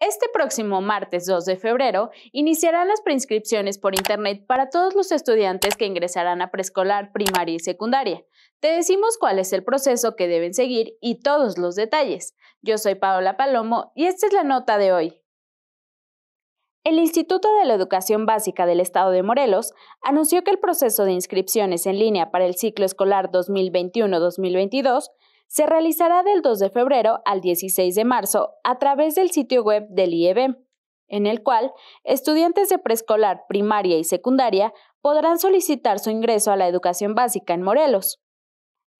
Este próximo martes 2 de febrero iniciarán las preinscripciones por Internet para todos los estudiantes que ingresarán a preescolar, primaria y secundaria. Te decimos cuál es el proceso que deben seguir y todos los detalles. Yo soy Paola Palomo y esta es la nota de hoy. El Instituto de la Educación Básica del Estado de Morelos anunció que el proceso de inscripciones en línea para el ciclo escolar 2021-2022 se realizará del 2 de febrero al 16 de marzo a través del sitio web del IEB, en el cual estudiantes de preescolar, primaria y secundaria podrán solicitar su ingreso a la educación básica en Morelos.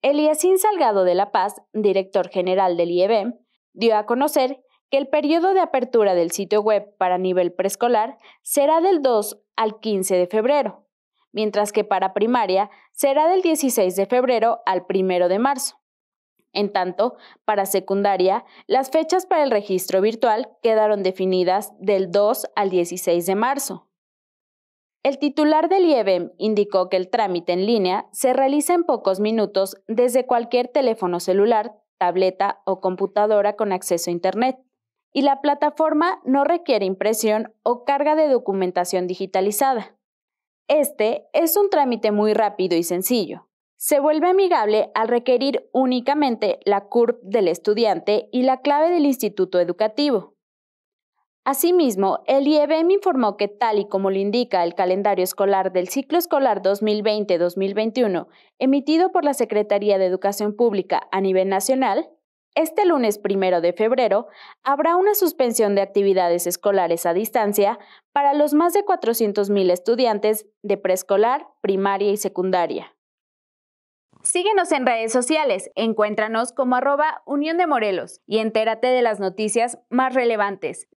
Eliasín Salgado de La Paz, director general del IEB, dio a conocer que el periodo de apertura del sitio web para nivel preescolar será del 2 al 15 de febrero, mientras que para primaria será del 16 de febrero al 1 de marzo. En tanto, para secundaria, las fechas para el registro virtual quedaron definidas del 2 al 16 de marzo. El titular del IEBEM indicó que el trámite en línea se realiza en pocos minutos desde cualquier teléfono celular, tableta o computadora con acceso a Internet, y la plataforma no requiere impresión o carga de documentación digitalizada. Este es un trámite muy rápido y sencillo, se vuelve amigable al requerir únicamente la CURP del estudiante y la clave del instituto educativo. Asimismo, el IEBM informó que tal y como lo indica el calendario escolar del ciclo escolar 2020-2021, emitido por la Secretaría de Educación Pública a nivel nacional, este lunes 1 de febrero habrá una suspensión de actividades escolares a distancia para los más de 400.000 estudiantes de preescolar, primaria y secundaria. Síguenos en redes sociales, encuéntranos como arroba Unión de Morelos y entérate de las noticias más relevantes.